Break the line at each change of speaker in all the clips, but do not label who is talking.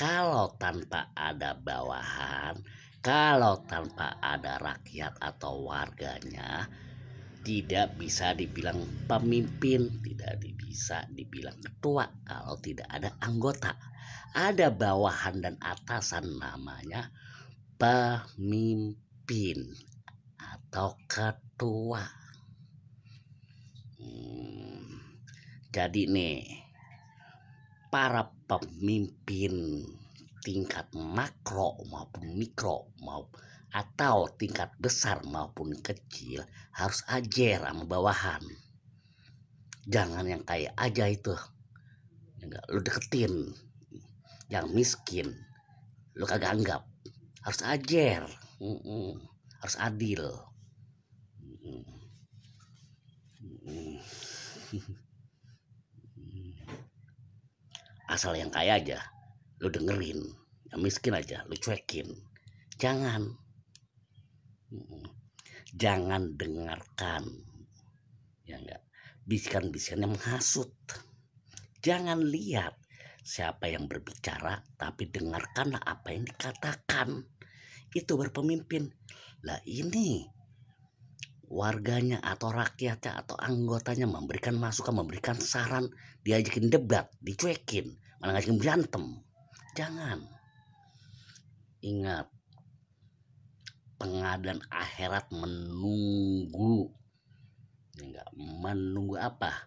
kalau tanpa ada bawahan, kalau tanpa ada rakyat atau warganya, tidak bisa dibilang pemimpin, tidak bisa dibilang ketua kalau tidak ada anggota. Ada bawahan dan atasan namanya pemimpin atau ketua. Hmm, jadi nih para pemimpin tingkat makro maupun mikro maupun atau tingkat besar maupun kecil harus ajar sama bawahan jangan yang kaya aja itu enggak ya lu deketin yang miskin lu kagak anggap harus ajar, mm -mm. harus adil mm -mm. Mm -mm. asal yang kaya aja lu dengerin yang miskin aja lu cuekin jangan jangan dengarkan ya enggak bisikan-bisikan yang menghasut jangan lihat siapa yang berbicara tapi dengarkanlah apa yang dikatakan itu berpemimpin lah ini warganya atau rakyatnya atau anggotanya memberikan masukan memberikan saran diajakin debat dicuekin malah ngajakin berantem jangan ingat pengadilan akhirat menunggu ya enggak menunggu apa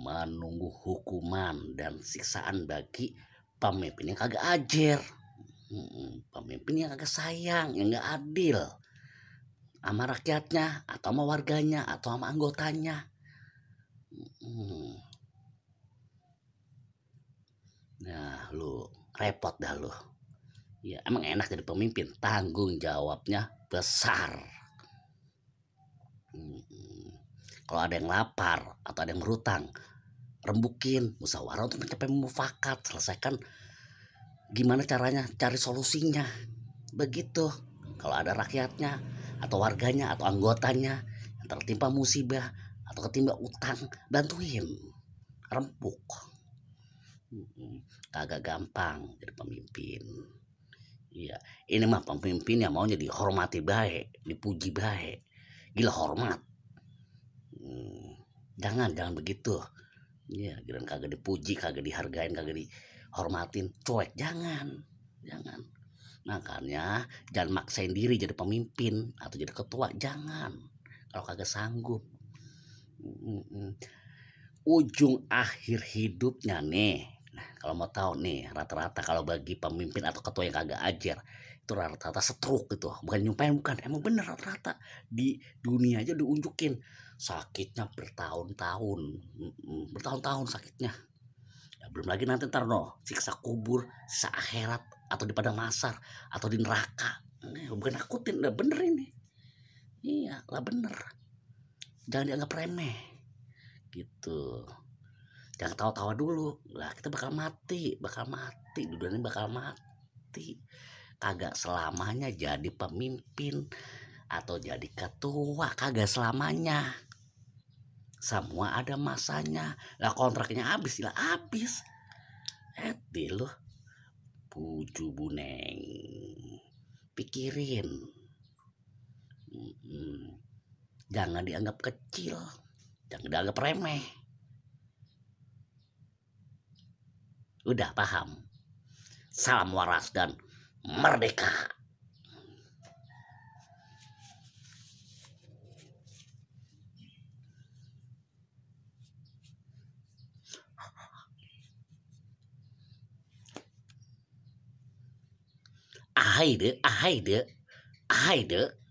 menunggu hukuman dan siksaan bagi pemimpin yang kagak ajar pemimpin yang kagak sayang yang nggak adil sama rakyatnya atau sama warganya atau sama anggotanya Nah, lu repot dah lu. Ya, emang enak jadi pemimpin, tanggung jawabnya besar. Hmm. Kalau ada yang lapar atau ada yang berutang, rembukin musyawarah untuk mencapai mufakat, selesaikan gimana caranya cari solusinya. Begitu. Kalau ada rakyatnya atau warganya atau anggotanya yang tertimpa musibah atau ketimpa utang, bantuin. rembuk kagak gampang jadi pemimpin iya ini mah pemimpin yang maunya dihormati baik dipuji baik gila hormat mm. jangan jangan begitu iya gila kagak dipuji kagak dihargain kagak dihormatin cuek jangan jangan makanya jangan maksain diri jadi pemimpin atau jadi ketua jangan kalau kagak sanggup ujung akhir hidupnya nih kalau mau tahu nih, rata-rata kalau bagi pemimpin atau ketua yang kagak ajar, itu rata-rata setruk gitu. Bukan nyumpain bukan. Emang bener rata-rata. Di dunia aja diunjukin. Sakitnya bertahun-tahun. Bertahun-tahun sakitnya. Ya, belum lagi nanti ntar no, siksa kubur, siksa akhirat, atau di padang masar, atau di neraka. Nah, bukan nakutin, udah bener ini. Iya, lah bener. Jangan dianggap remeh. Gitu jangan tawa-tawa dulu lah kita bakal mati bakal mati dunia ini bakal mati kagak selamanya jadi pemimpin atau jadi ketua kagak selamanya semua ada masanya lah kontraknya habis lah habis eti loh buju buneng pikirin jangan dianggap kecil jangan dianggap remeh Udah paham. Salam waras dan merdeka. Ahai deh, ahai deh, ahai deh.